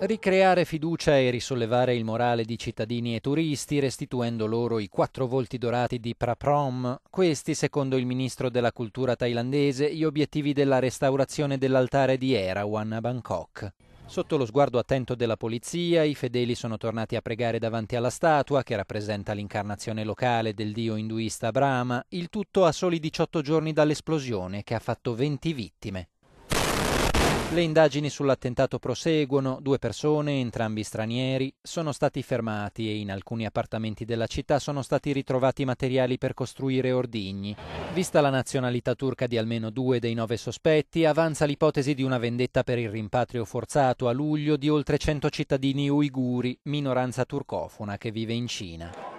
Ricreare fiducia e risollevare il morale di cittadini e turisti restituendo loro i quattro volti dorati di Praprom. Questi, secondo il ministro della cultura thailandese, gli obiettivi della restaurazione dell'altare di Erawan a Bangkok. Sotto lo sguardo attento della polizia, i fedeli sono tornati a pregare davanti alla statua, che rappresenta l'incarnazione locale del dio induista Brahma, il tutto a soli 18 giorni dall'esplosione, che ha fatto 20 vittime. Le indagini sull'attentato proseguono, due persone, entrambi stranieri, sono stati fermati e in alcuni appartamenti della città sono stati ritrovati materiali per costruire ordigni. Vista la nazionalità turca di almeno due dei nove sospetti, avanza l'ipotesi di una vendetta per il rimpatrio forzato a luglio di oltre 100 cittadini uiguri, minoranza turcofona che vive in Cina.